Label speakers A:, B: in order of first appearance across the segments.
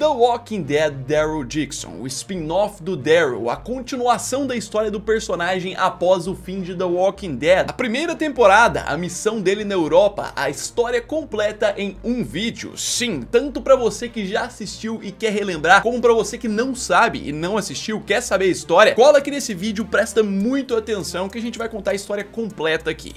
A: The Walking Dead Daryl Dixon, o spin-off do Daryl, a continuação da história do personagem após o fim de The Walking Dead. A primeira temporada, a missão dele na Europa, a história completa em um vídeo. Sim, tanto pra você que já assistiu e quer relembrar, como pra você que não sabe e não assistiu, quer saber a história, cola aqui nesse vídeo, presta muito atenção que a gente vai contar a história completa aqui.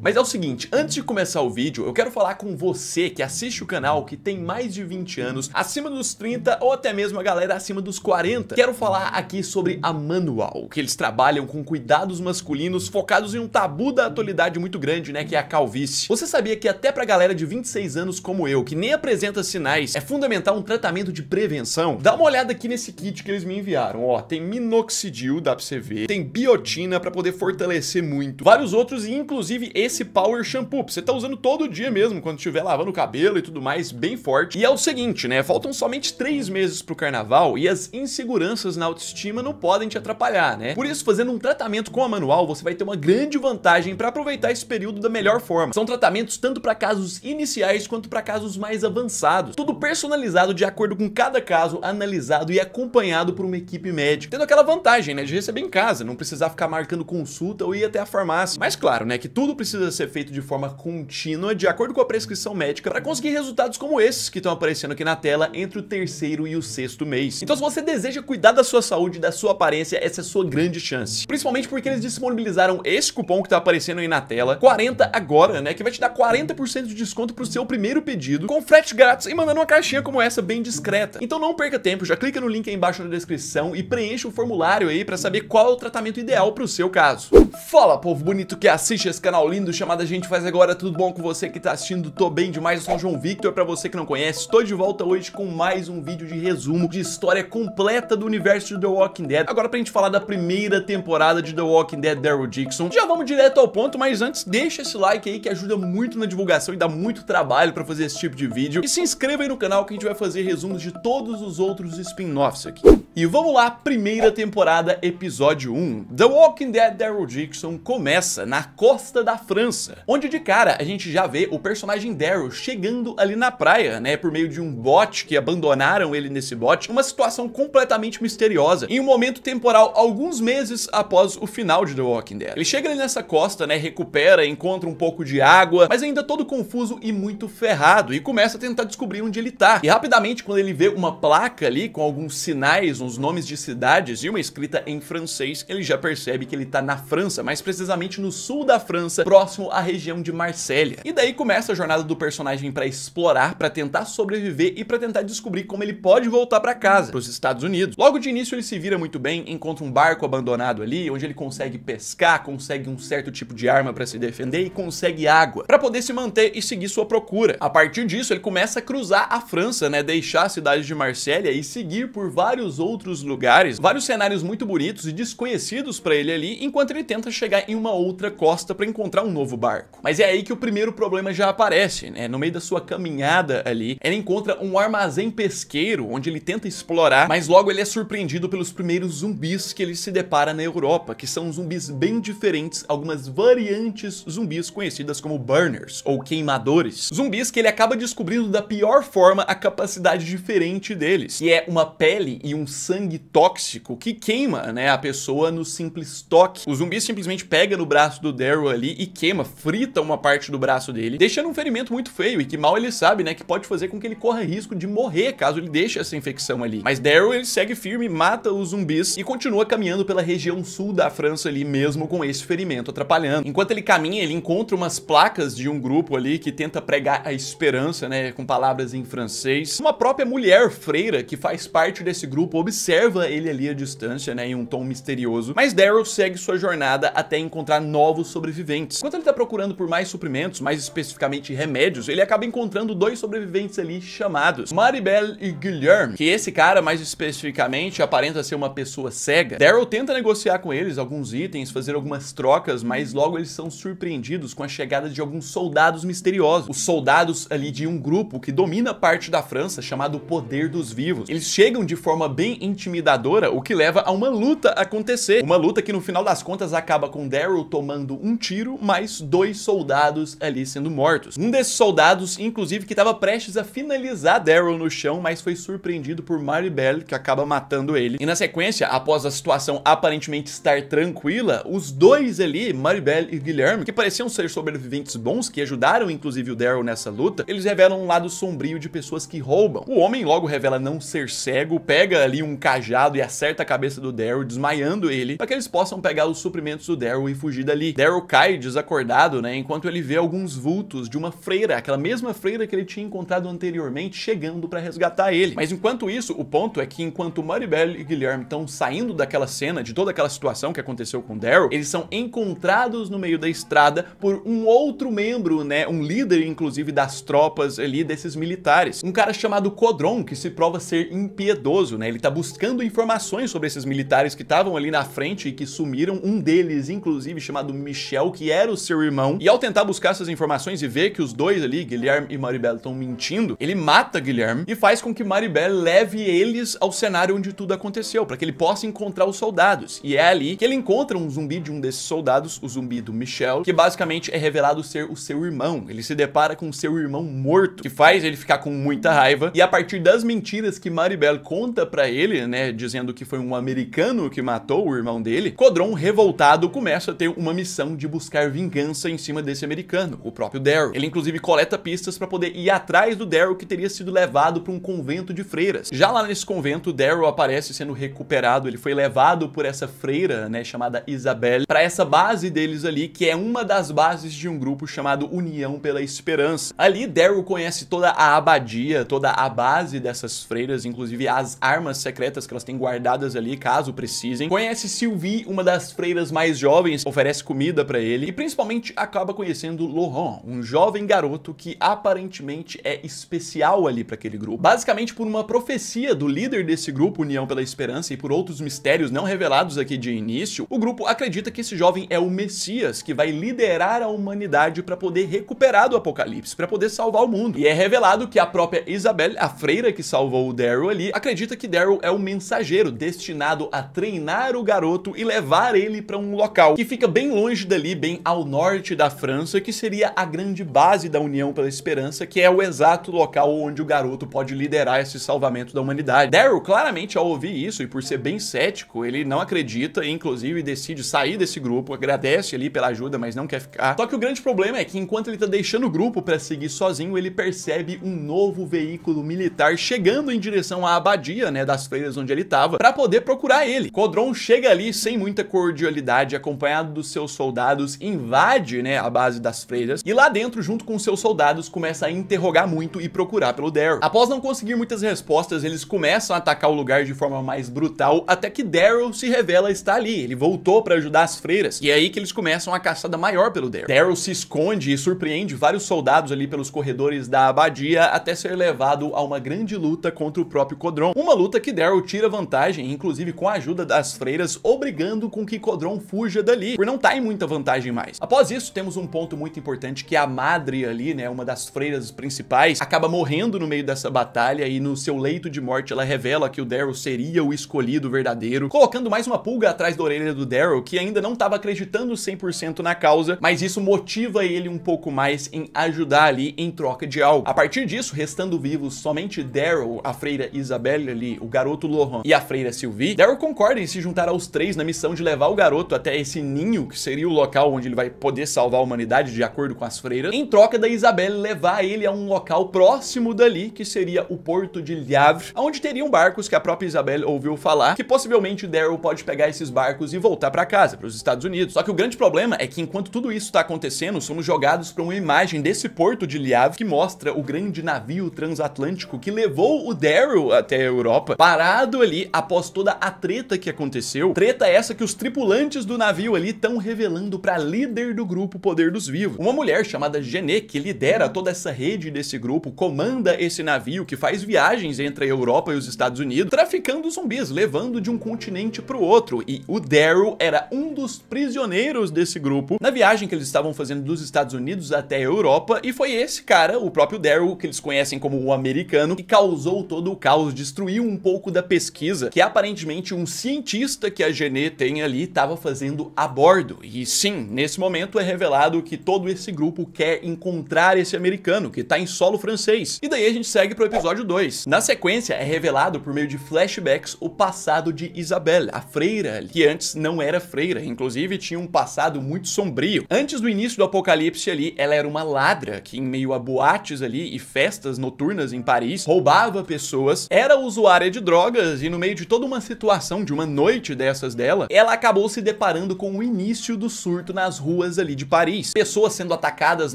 A: Mas é o seguinte, antes de começar o vídeo, eu quero falar com você que assiste o canal, que tem mais de 20 anos, acima dos 30 ou até mesmo a galera acima dos 40. Quero falar aqui sobre a Manual, que eles trabalham com cuidados masculinos focados em um tabu da atualidade muito grande, né, que é a calvície. Você sabia que até pra galera de 26 anos como eu, que nem apresenta sinais, é fundamental um tratamento de prevenção? Dá uma olhada aqui nesse kit que eles me enviaram, ó, tem minoxidil, dá pra você ver, tem biotina pra poder fortalecer muito, vários outros e inclusive esse esse Power Shampoo. Você tá usando todo dia mesmo, quando estiver lavando o cabelo e tudo mais, bem forte. E é o seguinte, né? Faltam somente três meses pro carnaval e as inseguranças na autoestima não podem te atrapalhar, né? Por isso, fazendo um tratamento com a manual, você vai ter uma grande vantagem para aproveitar esse período da melhor forma. São tratamentos tanto para casos iniciais quanto para casos mais avançados. Tudo personalizado de acordo com cada caso, analisado e acompanhado por uma equipe médica. Tendo aquela vantagem, né? De receber em casa, não precisar ficar marcando consulta ou ir até a farmácia. Mas claro, né? Que tudo precisa precisa ser feito de forma contínua, de acordo com a prescrição médica, para conseguir resultados como esses que estão aparecendo aqui na tela entre o terceiro e o sexto mês. Então se você deseja cuidar da sua saúde, da sua aparência, essa é a sua grande chance. Principalmente porque eles disponibilizaram esse cupom que está aparecendo aí na tela, 40 agora, né, que vai te dar 40% de desconto para o seu primeiro pedido, com frete grátis e mandando uma caixinha como essa bem discreta. Então não perca tempo, já clica no link aí embaixo na descrição e preenche o formulário aí para saber qual é o tratamento ideal para o seu caso. Fala, povo bonito que assiste esse canal lindo bem-vindo, chamada Gente Faz Agora, tudo bom com você que tá assistindo? Tô bem demais, eu sou o João Victor, pra você que não conhece, tô de volta hoje com mais um vídeo de resumo de história completa do universo de The Walking Dead. Agora pra gente falar da primeira temporada de The Walking Dead, Daryl Dixon, já vamos direto ao ponto, mas antes deixa esse like aí que ajuda muito na divulgação e dá muito trabalho pra fazer esse tipo de vídeo. E se inscreva aí no canal que a gente vai fazer resumos de todos os outros spin-offs aqui. E vamos lá, primeira temporada, episódio 1. The Walking Dead, Daryl Dixon começa na costa da França França, onde de cara a gente já vê o personagem Daryl chegando ali na praia, né, por meio de um bot que abandonaram ele nesse bot, uma situação completamente misteriosa, em um momento temporal alguns meses após o final de The Walking Dead. Ele chega ali nessa costa, né, recupera, encontra um pouco de água, mas ainda todo confuso e muito ferrado, e começa a tentar descobrir onde ele tá. E rapidamente, quando ele vê uma placa ali com alguns sinais, uns nomes de cidades e uma escrita em francês, ele já percebe que ele tá na França, mais precisamente no sul da França, próximo próximo à região de Marsella. E daí começa a jornada do personagem para explorar, para tentar sobreviver e para tentar descobrir como ele pode voltar para casa, para os Estados Unidos. Logo de início ele se vira muito bem, encontra um barco abandonado ali, onde ele consegue pescar, consegue um certo tipo de arma para se defender e consegue água para poder se manter e seguir sua procura. A partir disso ele começa a cruzar a França, né, deixar a cidade de Marsella e seguir por vários outros lugares, vários cenários muito bonitos e desconhecidos para ele ali, enquanto ele tenta chegar em uma outra costa para encontrar um novo barco. Mas é aí que o primeiro problema já aparece, né? No meio da sua caminhada ali, ele encontra um armazém pesqueiro onde ele tenta explorar, mas logo ele é surpreendido pelos primeiros zumbis que ele se depara na Europa, que são zumbis bem diferentes, algumas variantes zumbis conhecidas como burners ou queimadores. Zumbis que ele acaba descobrindo da pior forma a capacidade diferente deles, que é uma pele e um sangue tóxico que queima, né, a pessoa no simples toque. O zumbi simplesmente pega no braço do Daryl ali e queima queima, frita uma parte do braço dele, deixando um ferimento muito feio e que mal ele sabe, né, que pode fazer com que ele corra risco de morrer caso ele deixe essa infecção ali. Mas Daryl, ele segue firme, mata os zumbis e continua caminhando pela região sul da França ali, mesmo com esse ferimento atrapalhando. Enquanto ele caminha, ele encontra umas placas de um grupo ali que tenta pregar a esperança, né, com palavras em francês. Uma própria mulher freira que faz parte desse grupo observa ele ali à distância, né, em um tom misterioso. Mas Daryl segue sua jornada até encontrar novos sobreviventes. Enquanto ele está procurando por mais suprimentos, mais especificamente remédios, ele acaba encontrando dois sobreviventes ali chamados Maribel e Guilherme, que esse cara, mais especificamente, aparenta ser uma pessoa cega. Daryl tenta negociar com eles alguns itens, fazer algumas trocas, mas logo eles são surpreendidos com a chegada de alguns soldados misteriosos. Os soldados ali de um grupo que domina parte da França, chamado Poder dos Vivos. Eles chegam de forma bem intimidadora, o que leva a uma luta acontecer. Uma luta que no final das contas acaba com Daryl tomando um tiro, mas mais dois soldados ali sendo mortos. Um desses soldados, inclusive, que estava prestes a finalizar Daryl no chão, mas foi surpreendido por Maribel, que acaba matando ele. E na sequência, após a situação aparentemente estar tranquila, os dois ali, Maribel e Guilherme, que pareciam ser sobreviventes bons, que ajudaram inclusive o Daryl nessa luta, eles revelam um lado sombrio de pessoas que roubam. O homem logo revela não ser cego, pega ali um cajado e acerta a cabeça do Daryl, desmaiando ele, para que eles possam pegar os suprimentos do Daryl e fugir dali. Daryl cai acordado, né, enquanto ele vê alguns vultos de uma freira, aquela mesma freira que ele tinha encontrado anteriormente, chegando para resgatar ele. Mas enquanto isso, o ponto é que enquanto Maribel e Guilherme estão saindo daquela cena, de toda aquela situação que aconteceu com Daryl, eles são encontrados no meio da estrada por um outro membro, né, um líder inclusive das tropas ali desses militares. Um cara chamado Codron, que se prova ser impiedoso, né? Ele tá buscando informações sobre esses militares que estavam ali na frente e que sumiram. Um deles, inclusive, chamado Michel, que era o seu irmão. E ao tentar buscar essas informações e ver que os dois ali, Guilherme e Maribel, estão mentindo, ele mata Guilherme e faz com que Maribel leve eles ao cenário onde tudo aconteceu, para que ele possa encontrar os soldados. E é ali que ele encontra um zumbi de um desses soldados, o zumbi do Michel, que basicamente é revelado ser o seu irmão. Ele se depara com o seu irmão morto, que faz ele ficar com muita raiva. E a partir das mentiras que Maribel conta para ele, né, dizendo que foi um americano que matou o irmão dele, Codron revoltado começa a ter uma missão de buscar vingança vingança em cima desse americano, o próprio Daryl. Ele inclusive coleta pistas para poder ir atrás do Daryl que teria sido levado para um convento de freiras. Já lá nesse convento, Daryl aparece sendo recuperado, ele foi levado por essa freira, né, chamada Isabelle, para essa base deles ali, que é uma das bases de um grupo chamado União pela Esperança. Ali, Daryl conhece toda a abadia, toda a base dessas freiras, inclusive as armas secretas que elas têm guardadas ali, caso precisem. Conhece Sylvie, uma das freiras mais jovens, oferece comida para ele, e principalmente principalmente acaba conhecendo Lohan, um jovem garoto que aparentemente é especial ali para aquele grupo. Basicamente por uma profecia do líder desse grupo, União pela Esperança, e por outros mistérios não revelados aqui de início, o grupo acredita que esse jovem é o Messias que vai liderar a humanidade para poder recuperar do apocalipse, para poder salvar o mundo. E é revelado que a própria Isabel, a freira que salvou o Daryl ali, acredita que Daryl é o mensageiro destinado a treinar o garoto e levar ele para um local que fica bem longe dali, bem ao norte da França, que seria a grande base da União pela Esperança, que é o exato local onde o garoto pode liderar esse salvamento da humanidade. Daryl, claramente, ao ouvir isso, e por ser bem cético, ele não acredita e, inclusive, decide sair desse grupo, agradece ali pela ajuda, mas não quer ficar. Só que o grande problema é que, enquanto ele tá deixando o grupo para seguir sozinho, ele percebe um novo veículo militar chegando em direção à abadia, né, das freiras onde ele tava, para poder procurar ele. Codron chega ali sem muita cordialidade, acompanhado dos seus soldados, invade invade, né, a base das freiras, e lá dentro, junto com seus soldados, começa a interrogar muito e procurar pelo Daryl. Após não conseguir muitas respostas, eles começam a atacar o lugar de forma mais brutal, até que Daryl se revela estar ali, ele voltou para ajudar as freiras, e é aí que eles começam a caçada maior pelo Daryl. Daryl se esconde e surpreende vários soldados ali pelos corredores da abadia, até ser levado a uma grande luta contra o próprio Codron. Uma luta que Daryl tira vantagem, inclusive com a ajuda das freiras, obrigando com que Codron fuja dali, por não estar tá em muita vantagem mais. Após isso, temos um ponto muito importante que é a madre ali, né, uma das freiras principais, acaba morrendo no meio dessa batalha e no seu leito de morte ela revela que o Daryl seria o escolhido verdadeiro, colocando mais uma pulga atrás da orelha do Daryl, que ainda não estava acreditando 100% na causa, mas isso motiva ele um pouco mais em ajudar ali em troca de algo. A partir disso, restando vivos somente Daryl, a freira Isabelle ali, o garoto Lohan e a freira Sylvie, Daryl concorda em se juntar aos três na missão de levar o garoto até esse ninho, que seria o local onde ele vai poder salvar a humanidade, de acordo com as freiras, em troca da Isabelle levar ele a um local próximo dali, que seria o porto de Liavre, onde teriam barcos que a própria Isabelle ouviu falar, que possivelmente Daryl pode pegar esses barcos e voltar para casa, para os Estados Unidos. Só que o grande problema é que enquanto tudo isso está acontecendo, somos jogados para uma imagem desse porto de Liavre que mostra o grande navio transatlântico que levou o Daryl até a Europa, parado ali após toda a treta que aconteceu. Treta essa que os tripulantes do navio ali estão revelando para líder líder do grupo Poder dos Vivos. Uma mulher chamada Genê, que lidera toda essa rede desse grupo, comanda esse navio que faz viagens entre a Europa e os Estados Unidos, traficando zumbis, levando de um continente para o outro. E o Daryl era um dos prisioneiros desse grupo na viagem que eles estavam fazendo dos Estados Unidos até a Europa, e foi esse cara, o próprio Daryl, que eles conhecem como o americano, que causou todo o caos, destruiu um pouco da pesquisa, que aparentemente um cientista que a Genê tem ali estava fazendo a bordo. E sim, nesse momento momento é revelado que todo esse grupo quer encontrar esse americano, que tá em solo francês. E daí a gente segue pro episódio 2. Na sequência, é revelado por meio de flashbacks o passado de Isabelle, a freira, que antes não era freira, inclusive tinha um passado muito sombrio. Antes do início do apocalipse ali, ela era uma ladra, que em meio a boates ali e festas noturnas em Paris, roubava pessoas, era usuária de drogas e no meio de toda uma situação de uma noite dessas dela, ela acabou se deparando com o início do surto nas ruas ruas ali de Paris. Pessoas sendo atacadas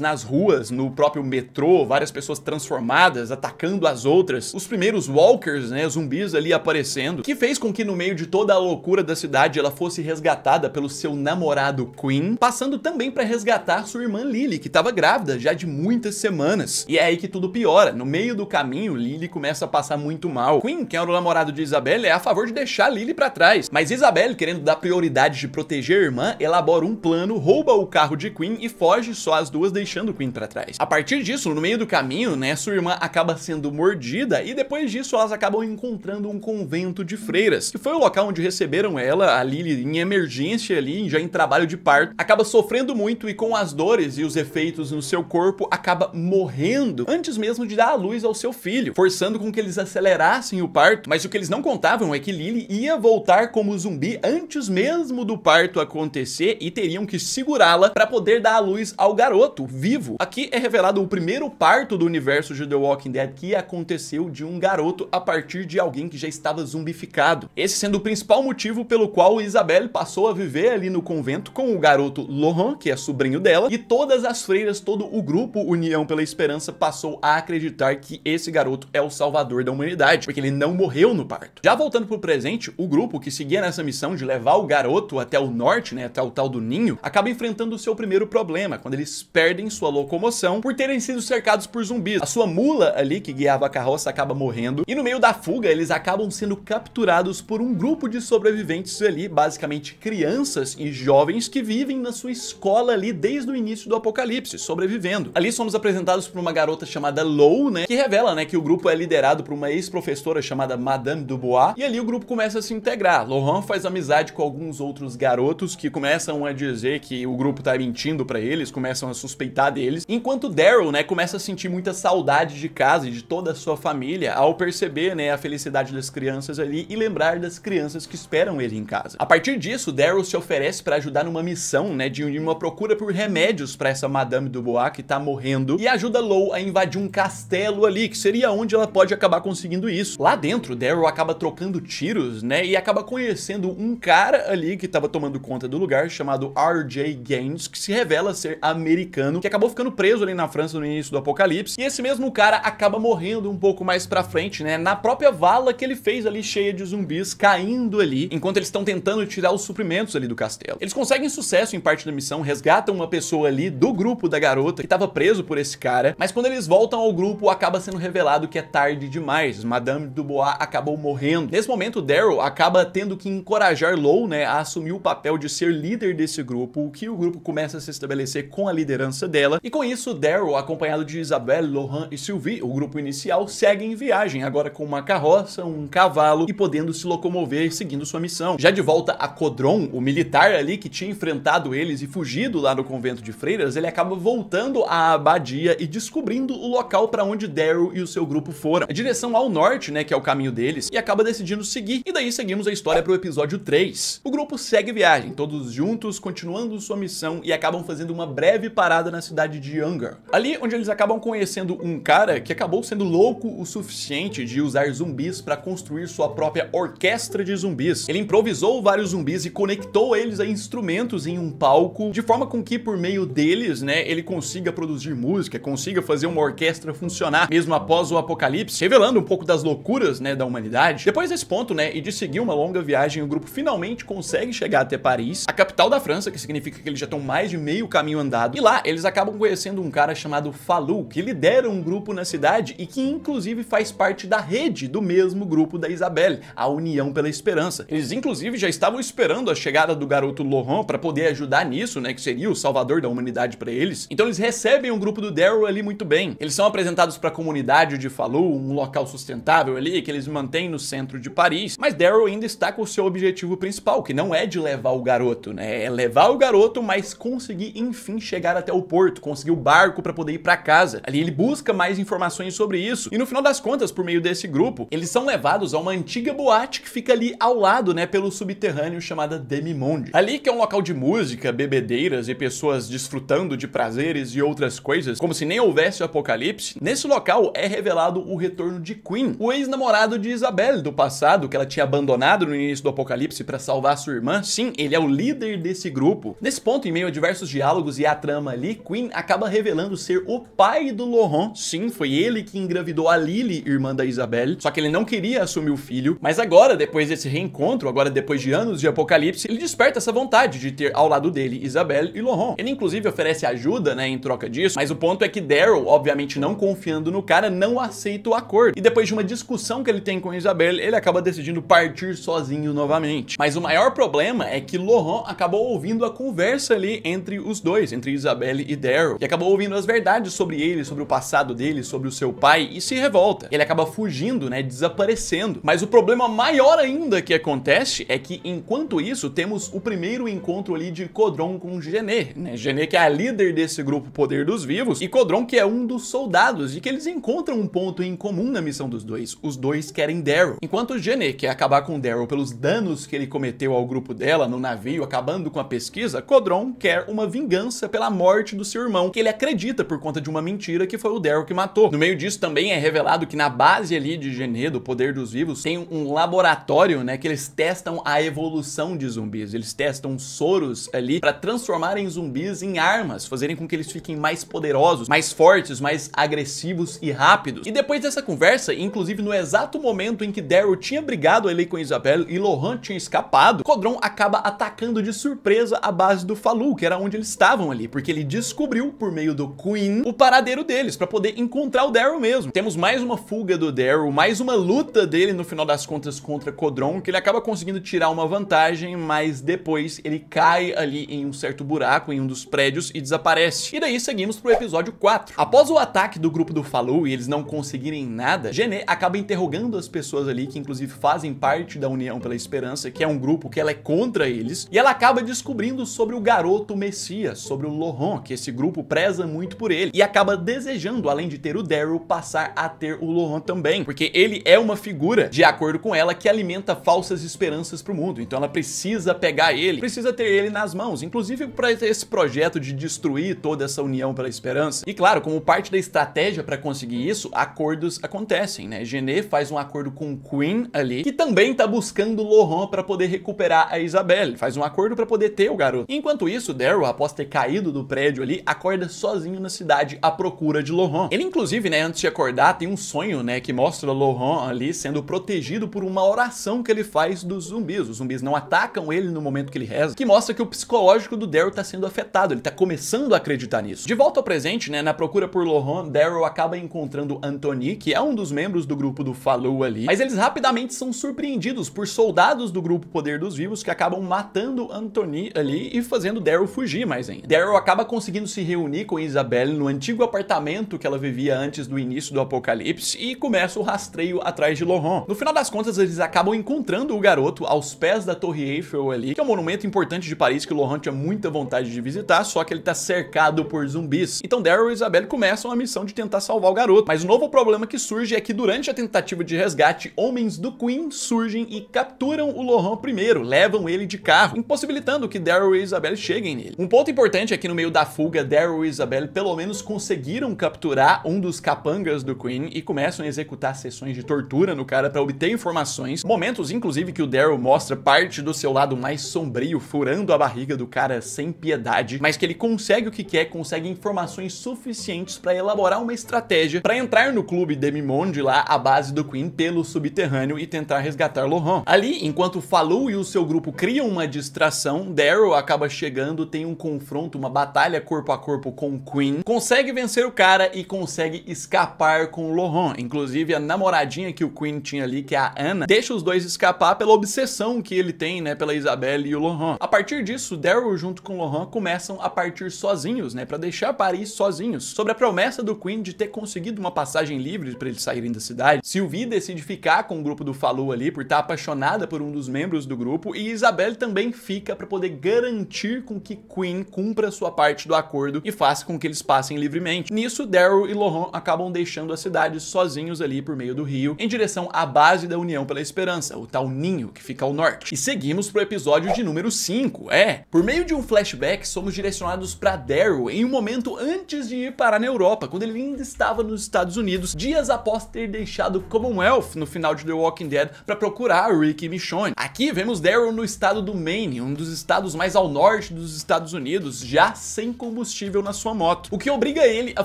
A: nas ruas, no próprio metrô, várias pessoas transformadas, atacando as outras. Os primeiros walkers, né, zumbis ali aparecendo, que fez com que no meio de toda a loucura da cidade ela fosse resgatada pelo seu namorado Queen, passando também para resgatar sua irmã Lily, que estava grávida já de muitas semanas. E é aí que tudo piora. No meio do caminho, Lily começa a passar muito mal. Queen, que era é o namorado de Isabelle, é a favor de deixar Lily para trás, mas Isabelle, querendo dar prioridade de proteger a irmã, elabora um plano, rouba rouba o carro de Queen e foge só as duas, deixando Queen para trás. A partir disso, no meio do caminho, né, sua irmã acaba sendo mordida e depois disso elas acabam encontrando um convento de freiras, que foi o local onde receberam ela, a Lily, em emergência ali, já em trabalho de parto, acaba sofrendo muito e com as dores e os efeitos no seu corpo, acaba morrendo antes mesmo de dar a luz ao seu filho, forçando com que eles acelerassem o parto, mas o que eles não contavam é que Lily ia voltar como zumbi antes mesmo do parto acontecer e teriam que segurar segurá-la para poder dar a luz ao garoto, vivo. Aqui é revelado o primeiro parto do universo de The Walking Dead que aconteceu de um garoto a partir de alguém que já estava zumbificado. Esse sendo o principal motivo pelo qual Isabelle passou a viver ali no convento com o garoto Lohan, que é sobrinho dela, e todas as freiras, todo o grupo União pela Esperança passou a acreditar que esse garoto é o salvador da humanidade, porque ele não morreu no parto. Já voltando pro presente, o grupo que seguia nessa missão de levar o garoto até o norte, né, até o tal do ninho, acaba enfrentando enfrentando o seu primeiro problema, quando eles perdem sua locomoção por terem sido cercados por zumbis. A sua mula ali, que guiava a carroça, acaba morrendo, e no meio da fuga eles acabam sendo capturados por um grupo de sobreviventes ali, basicamente crianças e jovens que vivem na sua escola ali desde o início do apocalipse, sobrevivendo. Ali somos apresentados por uma garota chamada Lou, né, que revela, né, que o grupo é liderado por uma ex-professora chamada Madame Dubois, e ali o grupo começa a se integrar. Laurent faz amizade com alguns outros garotos que começam a dizer que o grupo tá mentindo para eles, começam a suspeitar deles. Enquanto Daryl, né, começa a sentir muita saudade de casa e de toda a sua família ao perceber, né, a felicidade das crianças ali e lembrar das crianças que esperam ele em casa. A partir disso, Daryl se oferece para ajudar numa missão, né, de uma procura por remédios para essa Madame Dubois que tá morrendo e ajuda Lou a invadir um castelo ali, que seria onde ela pode acabar conseguindo isso. Lá dentro, Daryl acaba trocando tiros, né, e acaba conhecendo um cara ali que tava tomando conta do lugar chamado RJ Gale Gaines, que se revela ser americano, que acabou ficando preso ali na França no início do Apocalipse. E esse mesmo cara acaba morrendo um pouco mais pra frente, né? Na própria vala que ele fez ali cheia de zumbis caindo ali, enquanto eles estão tentando tirar os suprimentos ali do castelo. Eles conseguem sucesso em parte da missão, resgatam uma pessoa ali do grupo da garota que estava preso por esse cara, mas quando eles voltam ao grupo acaba sendo revelado que é tarde demais. Madame Dubois acabou morrendo. Nesse momento, Daryl acaba tendo que encorajar Low, né, a assumir o papel de ser líder desse grupo, o que o o grupo começa a se estabelecer com a liderança dela, e com isso Daryl, acompanhado de Isabelle, Lohan e Sylvie, o grupo inicial, segue em viagem, agora com uma carroça, um cavalo e podendo se locomover seguindo sua missão. Já de volta a Codron, o militar ali que tinha enfrentado eles e fugido lá no convento de freiras, ele acaba voltando à abadia e descobrindo o local para onde Daryl e o seu grupo foram. A é direção ao norte, né, que é o caminho deles, e acaba decidindo seguir. E daí seguimos a história para o episódio 3. O grupo segue viagem, todos juntos, continuando sua missão missão e acabam fazendo uma breve parada na cidade de Younger. Ali onde eles acabam conhecendo um cara que acabou sendo louco o suficiente de usar zumbis para construir sua própria orquestra de zumbis. Ele improvisou vários zumbis e conectou eles a instrumentos em um palco, de forma com que por meio deles, né, ele consiga produzir música, consiga fazer uma orquestra funcionar, mesmo após o apocalipse, revelando um pouco das loucuras, né, da humanidade. Depois desse ponto, né, e de seguir uma longa viagem, o grupo finalmente consegue chegar até Paris, a capital da França, que significa que eles já estão mais de meio caminho andado. E lá, eles acabam conhecendo um cara chamado Falu, que lidera um grupo na cidade e que inclusive faz parte da rede do mesmo grupo da Isabelle, a União pela Esperança. Eles inclusive já estavam esperando a chegada do garoto Lohan para poder ajudar nisso, né, que seria o salvador da humanidade para eles. Então eles recebem o um grupo do Daryl ali muito bem. Eles são apresentados para a comunidade de Falu, um local sustentável ali que eles mantêm no centro de Paris, mas Daryl ainda está com o seu objetivo principal, que não é de levar o garoto, né? É levar o garoto mas consegui enfim chegar até o porto, consegui o barco para poder ir para casa. Ali ele busca mais informações sobre isso e no final das contas, por meio desse grupo, eles são levados a uma antiga boate que fica ali ao lado, né, pelo subterrâneo chamada Demimonde. Ali que é um local de música, bebedeiras e pessoas desfrutando de prazeres e outras coisas, como se nem houvesse o apocalipse. Nesse local é revelado o retorno de Queen, o ex-namorado de Isabelle do passado, que ela tinha abandonado no início do apocalipse para salvar sua irmã. Sim, ele é o líder desse grupo. Nesse ponto ponto, em meio a diversos diálogos e a trama ali, Queen acaba revelando ser o pai do Laurent. Sim, foi ele que engravidou a Lily, irmã da Isabelle. Só que ele não queria assumir o filho. Mas agora, depois desse reencontro, agora depois de anos de apocalipse, ele desperta essa vontade de ter ao lado dele Isabelle e Laurent. Ele inclusive oferece ajuda, né, em troca disso. Mas o ponto é que Daryl, obviamente não confiando no cara, não aceita o acordo. E depois de uma discussão que ele tem com Isabelle, ele acaba decidindo partir sozinho novamente. Mas o maior problema é que Laurent acabou ouvindo a conversa conversa ali entre os dois, entre Isabelle e Daryl, que acabou ouvindo as verdades sobre ele, sobre o passado dele, sobre o seu pai e se revolta. Ele acaba fugindo, né, desaparecendo. Mas o problema maior ainda que acontece é que enquanto isso temos o primeiro encontro ali de Codron com Genê, né? Genê que é a líder desse grupo Poder dos Vivos e Codron que é um dos soldados e que eles encontram um ponto em comum na missão dos dois. Os dois querem Daryl. Enquanto Genê quer acabar com Daryl pelos danos que ele cometeu ao grupo dela no navio, acabando com a pesquisa, Codron Tron quer uma vingança pela morte do seu irmão, que ele acredita por conta de uma mentira que foi o Daryl que matou. No meio disso também é revelado que na base ali de Genê, o poder dos vivos, tem um laboratório, né, que eles testam a evolução de zumbis. Eles testam soros ali para transformarem zumbis em armas, fazerem com que eles fiquem mais poderosos, mais fortes, mais agressivos e rápidos. E depois dessa conversa, inclusive no exato momento em que Daryl tinha brigado ali com Isabel e Lohan tinha escapado, Codron acaba atacando de surpresa a base do falou que era onde eles estavam ali, porque ele descobriu, por meio do Queen, o paradeiro deles, pra poder encontrar o Daryl mesmo. Temos mais uma fuga do Daryl, mais uma luta dele, no final das contas, contra Codron, que ele acaba conseguindo tirar uma vantagem, mas depois ele cai ali em um certo buraco, em um dos prédios, e desaparece. E daí seguimos pro episódio 4. Após o ataque do grupo do Falou e eles não conseguirem nada, Gené acaba interrogando as pessoas ali, que inclusive fazem parte da União pela Esperança, que é um grupo que ela é contra eles, e ela acaba descobrindo sobre o garoto garoto Messias, sobre o Lohan, que esse grupo preza muito por ele, e acaba desejando, além de ter o Daryl, passar a ter o Lohan também, porque ele é uma figura, de acordo com ela, que alimenta falsas esperanças pro mundo, então ela precisa pegar ele, precisa ter ele nas mãos, inclusive para esse projeto de destruir toda essa união pela esperança. E claro, como parte da estratégia para conseguir isso, acordos acontecem, né? Genê faz um acordo com Queen ali, que também tá buscando Lohan para poder recuperar a Isabelle, faz um acordo para poder ter o garoto. Enquanto Enquanto isso, Daryl, após ter caído do prédio ali, acorda sozinho na cidade à procura de Lohan. Ele, inclusive, né, antes de acordar, tem um sonho, né, que mostra Lohan ali sendo protegido por uma oração que ele faz dos zumbis. Os zumbis não atacam ele no momento que ele reza, que mostra que o psicológico do Daryl tá sendo afetado, ele tá começando a acreditar nisso. De volta ao presente, né, na procura por Lohan, Daryl acaba encontrando Anthony, que é um dos membros do grupo do Falou ali, mas eles rapidamente são surpreendidos por soldados do grupo Poder dos Vivos que acabam matando Anthony ali e fazendo fazendo Daryl fugir mais ainda. Daryl acaba conseguindo se reunir com Isabelle no antigo apartamento que ela vivia antes do início do apocalipse e começa o rastreio atrás de Lohan. No final das contas, eles acabam encontrando o garoto aos pés da Torre Eiffel ali, que é um monumento importante de Paris que Lohan tinha muita vontade de visitar, só que ele tá cercado por zumbis. Então Daryl e Isabelle começam a missão de tentar salvar o garoto, mas o novo problema que surge é que durante a tentativa de resgate, homens do Queen surgem e capturam o Lohan primeiro, levam ele de carro, impossibilitando que Daryl e Isabelle Isabelle cheguem nele. Um ponto importante é que no meio da fuga, Daryl e Isabelle pelo menos conseguiram capturar um dos capangas do Queen e começam a executar sessões de tortura no cara para obter informações, momentos inclusive que o Daryl mostra parte do seu lado mais sombrio, furando a barriga do cara sem piedade, mas que ele consegue o que quer, consegue informações suficientes para elaborar uma estratégia para entrar no clube Demimonde lá, a base do Queen, pelo subterrâneo e tentar resgatar Lohan. Ali, enquanto Falou e o seu grupo criam uma distração, Daryl acaba chegando chegando, tem um confronto, uma batalha corpo a corpo com o Queen, consegue vencer o cara e consegue escapar com o Lohan. Inclusive, a namoradinha que o Queen tinha ali, que é a Anna, deixa os dois escapar pela obsessão que ele tem, né, pela Isabelle e o Lohan. A partir disso, Daryl junto com o Lohan começam a partir sozinhos, né, para deixar Paris sozinhos. Sobre a promessa do Queen de ter conseguido uma passagem livre para eles saírem da cidade, Sylvie decide ficar com o grupo do Falou ali por estar tá apaixonada por um dos membros do grupo e Isabelle também fica para poder garantir permitir com que Queen cumpra sua parte do acordo e faça com que eles passem livremente. Nisso, Daryl e Lohan acabam deixando a cidade sozinhos ali por meio do rio, em direção à base da União pela Esperança, o tal Ninho, que fica ao norte. E seguimos pro episódio de número 5, é! Por meio de um flashback, somos direcionados para Daryl em um momento antes de ir parar na Europa, quando ele ainda estava nos Estados Unidos, dias após ter deixado Commonwealth no final de The Walking Dead para procurar Rick e Michonne. Aqui vemos Daryl no estado do Maine, um dos estados mais ao norte dos Estados Unidos já sem combustível na sua moto, o que obriga ele a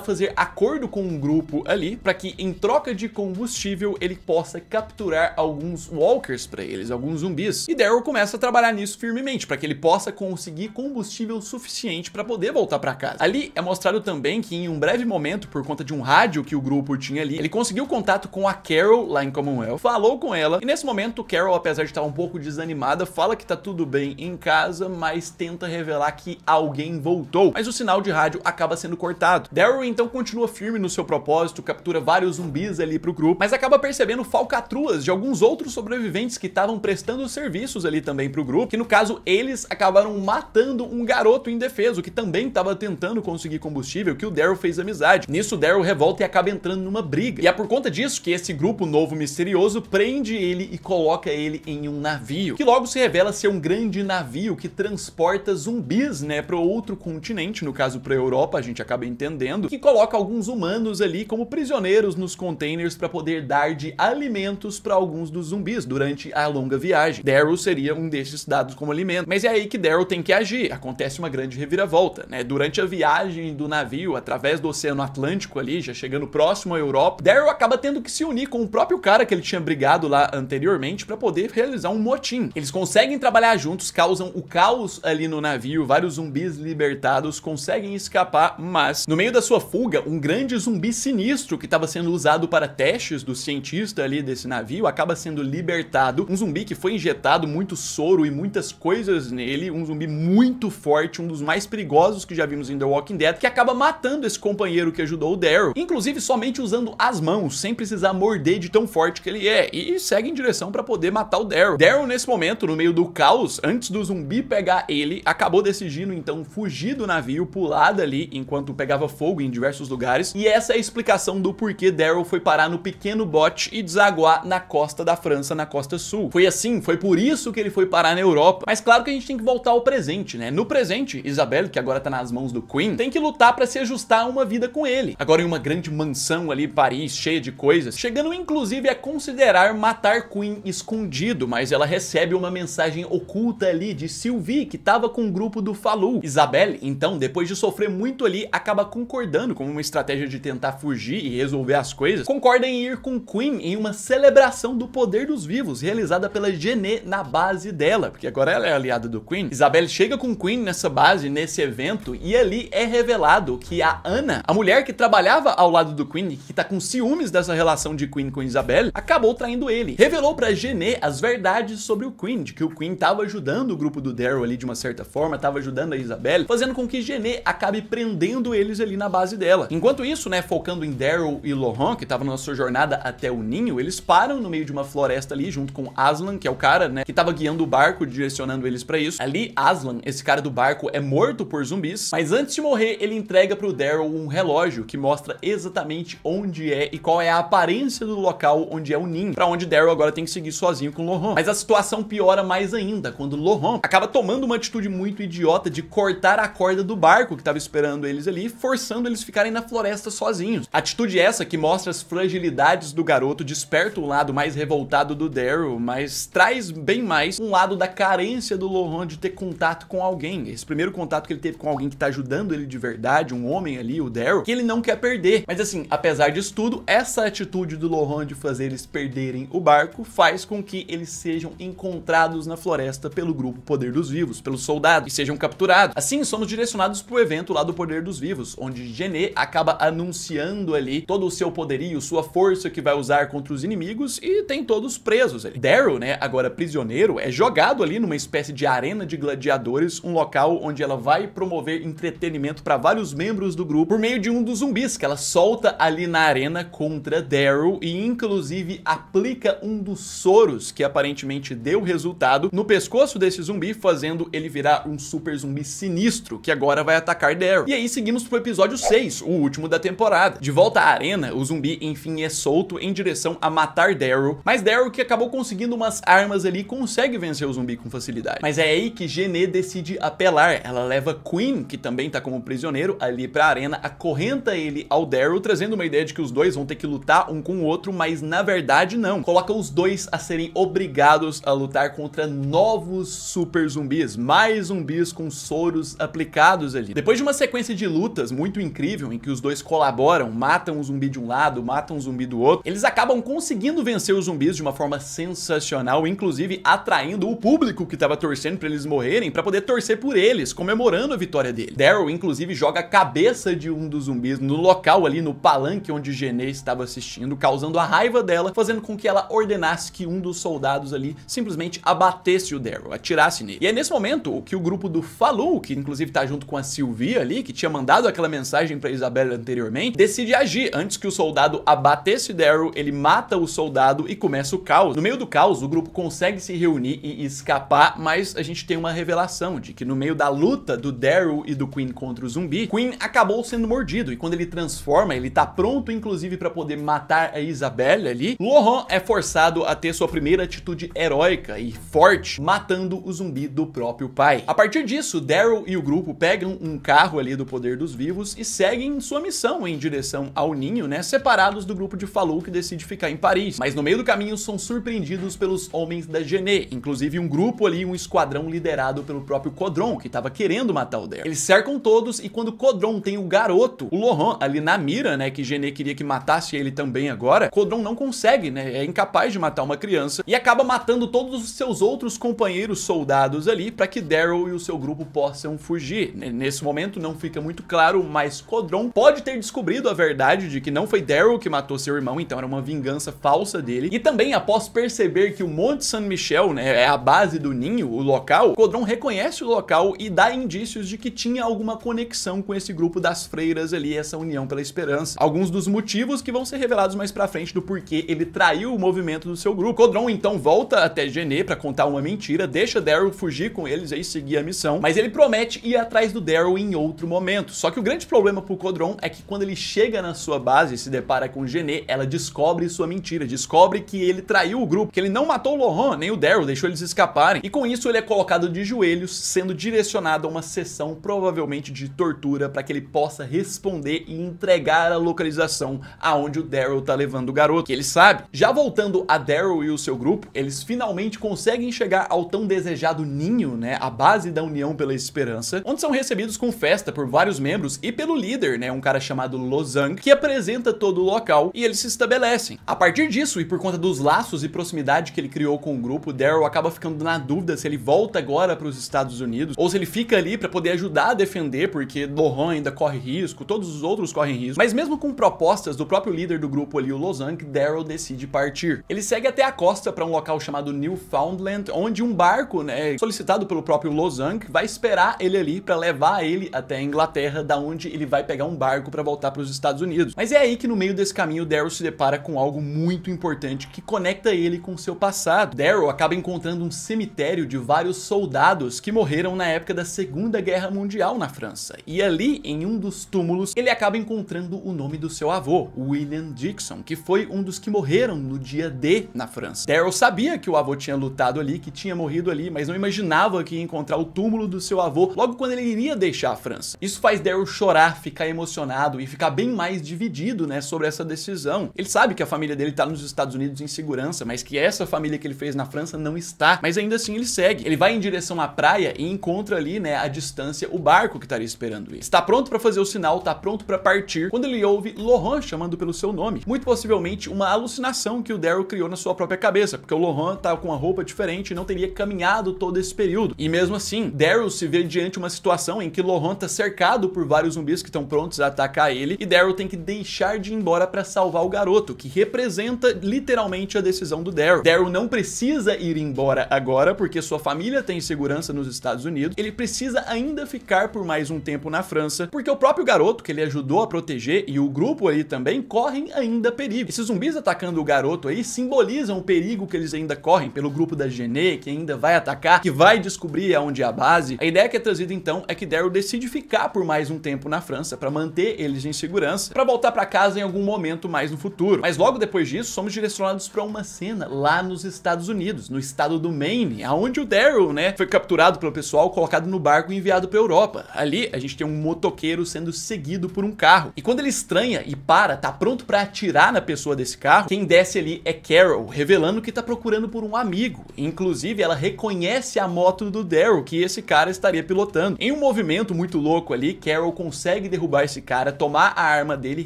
A: fazer acordo com um grupo ali para que em troca de combustível ele possa capturar alguns walkers para eles, alguns zumbis. E Daryl começa a trabalhar nisso firmemente para que ele possa conseguir combustível suficiente para poder voltar para casa. Ali é mostrado também que em um breve momento, por conta de um rádio que o grupo tinha ali, ele conseguiu contato com a Carol lá em Commonwealth, falou com ela e nesse momento Carol, apesar de estar um pouco desanimada, fala que tá tudo bem em casa, mas tenta revelar que alguém voltou, mas o sinal de rádio acaba sendo cortado. Daryl então continua firme no seu propósito, captura vários zumbis ali pro grupo, mas acaba percebendo falcatruas de alguns outros sobreviventes que estavam prestando serviços ali também pro grupo, que no caso eles acabaram matando um garoto indefeso que também estava tentando conseguir combustível, que o Daryl fez amizade. Nisso Daryl revolta e acaba entrando numa briga. E é por conta disso que esse grupo novo misterioso prende ele e coloca ele em um navio, que logo se revela ser um grande navio que transporta zumbis, né, para outro continente, no caso para Europa, a gente acaba entendendo, que coloca alguns humanos ali como prisioneiros nos containers para poder dar de alimentos para alguns dos zumbis durante a longa viagem. Daryl seria um desses dados como alimento. Mas é aí que Daryl tem que agir. Acontece uma grande reviravolta, né? Durante a viagem do navio através do Oceano Atlântico ali, já chegando próximo à Europa, Daryl acaba tendo que se unir com o próprio cara que ele tinha brigado lá anteriormente para poder realizar um motim. Eles conseguem trabalhar juntos, causam o caos ali no no navio, vários zumbis libertados conseguem escapar, mas no meio da sua fuga, um grande zumbi sinistro que estava sendo usado para testes do cientista ali desse navio acaba sendo libertado. Um zumbi que foi injetado muito soro e muitas coisas nele, um zumbi muito forte, um dos mais perigosos que já vimos em The Walking Dead, que acaba matando esse companheiro que ajudou o Daryl, inclusive somente usando as mãos, sem precisar morder de tão forte que ele é, e segue em direção para poder matar o Daryl. Daryl nesse momento, no meio do caos, antes do zumbi pegar ele, acabou decidindo então fugir do navio, pular dali enquanto pegava fogo em diversos lugares, e essa é a explicação do porquê Daryl foi parar no pequeno bote e desaguar na costa da França, na costa sul. Foi assim, foi por isso que ele foi parar na Europa. Mas claro que a gente tem que voltar ao presente, né? No presente, Isabelle, que agora tá nas mãos do Queen, tem que lutar para se ajustar a uma vida com ele. Agora em uma grande mansão ali, Paris, cheia de coisas, chegando inclusive a considerar matar Queen escondido, mas ela recebe uma mensagem oculta ali de Sylvie, que tava com com o grupo do Falou. Isabelle, então, depois de sofrer muito ali, acaba concordando com uma estratégia de tentar fugir e resolver as coisas. Concorda em ir com Queen em uma celebração do poder dos vivos, realizada pela Genê na base dela, porque agora ela é aliada do Queen. Isabelle chega com Queen nessa base, nesse evento, e ali é revelado que a Ana, a mulher que trabalhava ao lado do Queen, que tá com ciúmes dessa relação de Queen com Isabelle, acabou traindo ele. Revelou pra Genê as verdades sobre o Queen, de que o Queen tava ajudando o grupo do Daryl ali de uma certa forma, estava ajudando a Isabelle, fazendo com que Genê acabe prendendo eles ali na base dela. Enquanto isso, né, focando em Daryl e Lohan, que estavam na sua jornada até o ninho, eles param no meio de uma floresta ali, junto com Aslan, que é o cara, né, que estava guiando o barco, direcionando eles para isso. Ali, Aslan, esse cara do barco, é morto por zumbis, mas antes de morrer, ele entrega pro Daryl um relógio que mostra exatamente onde é e qual é a aparência do local onde é o ninho, para onde Daryl agora tem que seguir sozinho com Lohan. Mas a situação piora mais ainda, quando Lohan acaba tomando uma atitude muito muito idiota de cortar a corda do barco que estava esperando eles ali, forçando eles ficarem na floresta sozinhos. Atitude essa que mostra as fragilidades do garoto, desperta o um lado mais revoltado do Daryl, mas traz bem mais um lado da carência do Lohan de ter contato com alguém. Esse primeiro contato que ele teve com alguém que está ajudando ele de verdade, um homem ali, o Daryl, que ele não quer perder. Mas assim, apesar disso tudo, essa atitude do Lohan de fazer eles perderem o barco faz com que eles sejam encontrados na floresta pelo grupo Poder dos Vivos, pelos soldados e sejam capturados. Assim, somos direcionados pro evento lá do Poder dos Vivos, onde Genê acaba anunciando ali todo o seu poderio, sua força que vai usar contra os inimigos e tem todos presos ali. Daryl, né, agora prisioneiro, é jogado ali numa espécie de arena de gladiadores, um local onde ela vai promover entretenimento para vários membros do grupo por meio de um dos zumbis que ela solta ali na arena contra Daryl e inclusive aplica um dos soros que aparentemente deu resultado no pescoço desse zumbi, fazendo ele virar um super zumbi sinistro que agora vai atacar Daryl. E aí seguimos pro episódio 6, o último da temporada. De volta à arena, o zumbi enfim é solto em direção a matar Daryl, mas Daryl que acabou conseguindo umas armas ali consegue vencer o zumbi com facilidade. Mas é aí que Genê decide apelar, ela leva Queen, que também tá como prisioneiro, ali pra arena, acorrenta ele ao Daryl, trazendo uma ideia de que os dois vão ter que lutar um com o outro, mas na verdade não. Coloca os dois a serem obrigados a lutar contra novos super zumbis, mais zumbis com soros aplicados ali. Depois de uma sequência de lutas muito incrível, em que os dois colaboram, matam um zumbi de um lado, matam um zumbi do outro, eles acabam conseguindo vencer os zumbis de uma forma sensacional, inclusive atraindo o público que estava torcendo para eles morrerem, para poder torcer por eles, comemorando a vitória dele. Daryl, inclusive, joga a cabeça de um dos zumbis no local ali, no palanque onde Genê estava assistindo, causando a raiva dela, fazendo com que ela ordenasse que um dos soldados ali simplesmente abatesse o Daryl, atirasse nele. E é nesse momento que o grupo do Falou, que inclusive tá junto com a Silvia ali, que tinha mandado aquela mensagem pra Isabela anteriormente, decide agir. Antes que o soldado abatesse Daryl, ele mata o soldado e começa o caos. No meio do caos, o grupo consegue se reunir e escapar, mas a gente tem uma revelação de que no meio da luta do Daryl e do Queen contra o zumbi, Queen acabou sendo mordido e quando ele transforma, ele tá pronto inclusive para poder matar a Isabelle ali. Lohan é forçado a ter sua primeira atitude heróica e forte, matando o zumbi do próprio pai. Jedi. A partir disso, Daryl e o grupo pegam um carro ali do Poder dos Vivos e seguem sua missão em direção ao Ninho, né, separados do grupo de Falou que decide ficar em Paris. Mas no meio do caminho são surpreendidos pelos homens da Genê, inclusive um grupo ali, um esquadrão liderado pelo próprio Codron, que estava querendo matar o Daryl. Eles cercam todos e quando Codron tem o garoto, o Lohan, ali na mira, né, que Genê queria que matasse ele também agora, Codron não consegue, né, é incapaz de matar uma criança e acaba matando todos os seus outros companheiros soldados ali para que Daryl Carol e o seu grupo possam fugir. Nesse momento não fica muito claro, mas Codron pode ter descobrido a verdade de que não foi Daryl que matou seu irmão, então era uma vingança falsa dele. E também, após perceber que o Monte San Michel né, é a base do ninho, o local, Codron reconhece o local e dá indícios de que tinha alguma conexão com esse grupo das freiras ali, essa união pela esperança. Alguns dos motivos que vão ser revelados mais pra frente do porquê ele traiu o movimento do seu grupo. Codron então volta até Genê para contar uma mentira, deixa Daryl fugir com eles aí, se seguir a missão, mas ele promete ir atrás do Daryl em outro momento. Só que o grande problema pro Codron é que quando ele chega na sua base e se depara com Genê, ela descobre sua mentira, descobre que ele traiu o grupo, que ele não matou o Lohan, nem o Daryl, deixou eles escaparem. E com isso ele é colocado de joelhos, sendo direcionado a uma sessão provavelmente de tortura para que ele possa responder e entregar a localização aonde o Daryl tá levando o garoto, que ele sabe. Já voltando a Daryl e o seu grupo, eles finalmente conseguem chegar ao tão desejado ninho, né, a base base da União pela Esperança, onde são recebidos com festa por vários membros e pelo líder, né, um cara chamado Lozang, que apresenta todo o local e eles se estabelecem. A partir disso, e por conta dos laços e proximidade que ele criou com o grupo, Daryl acaba ficando na dúvida se ele volta agora para os Estados Unidos ou se ele fica ali para poder ajudar a defender, porque Lohan ainda corre risco, todos os outros correm risco. Mas mesmo com propostas do próprio líder do grupo ali, o Lozang, Daryl decide partir. Ele segue até a costa para um local chamado Newfoundland, onde um barco, né, solicitado pelo próprio Lausanne, vai esperar ele ali para levar ele até a Inglaterra, da onde ele vai pegar um barco para voltar para os Estados Unidos. Mas é aí que no meio desse caminho Daryl se depara com algo muito importante que conecta ele com seu passado. Daryl acaba encontrando um cemitério de vários soldados que morreram na época da Segunda Guerra Mundial na França. E ali, em um dos túmulos, ele acaba encontrando o nome do seu avô, William Dixon, que foi um dos que morreram no dia D na França. Daryl sabia que o avô tinha lutado ali, que tinha morrido ali, mas não imaginava que ia encontrar encontrar o túmulo do seu avô logo quando ele iria deixar a França. Isso faz Daryl chorar, ficar emocionado e ficar bem mais dividido, né, sobre essa decisão. Ele sabe que a família dele tá nos Estados Unidos em segurança, mas que essa família que ele fez na França não está. Mas ainda assim ele segue. Ele vai em direção à praia e encontra ali, né, a distância o barco que estaria esperando ele. Está pronto para fazer o sinal, está pronto para partir, quando ele ouve Laurent chamando pelo seu nome. Muito possivelmente uma alucinação que o Daryl criou na sua própria cabeça, porque o Laurent tá com uma roupa diferente e não teria caminhado todo esse período. E mesmo assim, Daryl se vê diante de uma situação em que Lohan tá cercado por vários zumbis que estão prontos a atacar ele e Daryl tem que deixar de ir embora para salvar o garoto, que representa literalmente a decisão do Daryl. Daryl não precisa ir embora agora porque sua família tem segurança nos Estados Unidos. Ele precisa ainda ficar por mais um tempo na França, porque o próprio garoto que ele ajudou a proteger e o grupo aí também correm ainda perigo. Esses zumbis atacando o garoto aí simbolizam o perigo que eles ainda correm pelo grupo da Gené, que ainda vai atacar, que vai descobrir aonde onde é a base, a ideia que é trazida então é que Daryl decide ficar por mais um tempo na França para manter eles em segurança, para voltar para casa em algum momento mais no futuro. Mas logo depois disso, somos direcionados para uma cena lá nos Estados Unidos, no estado do Maine, aonde o Daryl, né, foi capturado pelo pessoal, colocado no barco e enviado para Europa. Ali a gente tem um motoqueiro sendo seguido por um carro. E quando ele estranha e para, tá pronto para atirar na pessoa desse carro, quem desce ali é Carol, revelando que tá procurando por um amigo. Inclusive, ela reconhece a moto do Daryl que esse cara estaria pilotando. Em um movimento muito louco ali, Carol consegue derrubar esse cara, tomar a arma dele,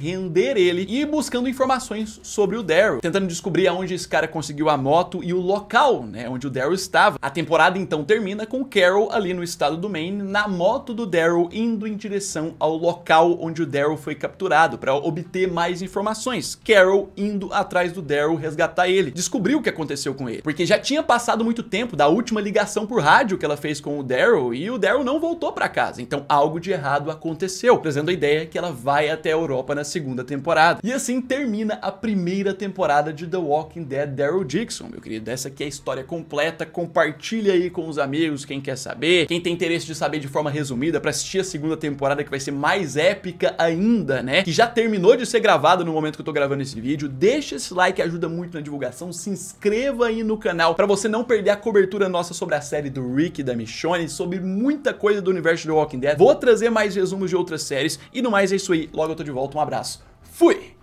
A: render ele e ir buscando informações sobre o Daryl, tentando descobrir aonde esse cara conseguiu a moto e o local, né, onde o Daryl estava. A temporada então termina com Carol ali no estado do Maine, na moto do Daryl indo em direção ao local onde o Daryl foi capturado para obter mais informações. Carol indo atrás do Daryl resgatar ele, descobriu o que aconteceu com ele, porque já tinha passado muito tempo da última ligação por rádio que ela fez fez com o Daryl e o Daryl não voltou para casa. Então algo de errado aconteceu, trazendo a ideia que ela vai até a Europa na segunda temporada. E assim termina a primeira temporada de The Walking Dead Daryl Dixon, meu querido. Essa aqui é a história completa, compartilha aí com os amigos, quem quer saber, quem tem interesse de saber de forma resumida para assistir a segunda temporada que vai ser mais épica ainda, né? Que já terminou de ser gravada no momento que eu tô gravando esse vídeo. Deixa esse like, ajuda muito na divulgação, se inscreva aí no canal para você não perder a cobertura nossa sobre a série do Rick e da Michonne, sobre muita coisa do universo de Walking Dead. Vou trazer mais resumos de outras séries e no mais é isso aí. Logo eu tô de volta, um abraço. Fui!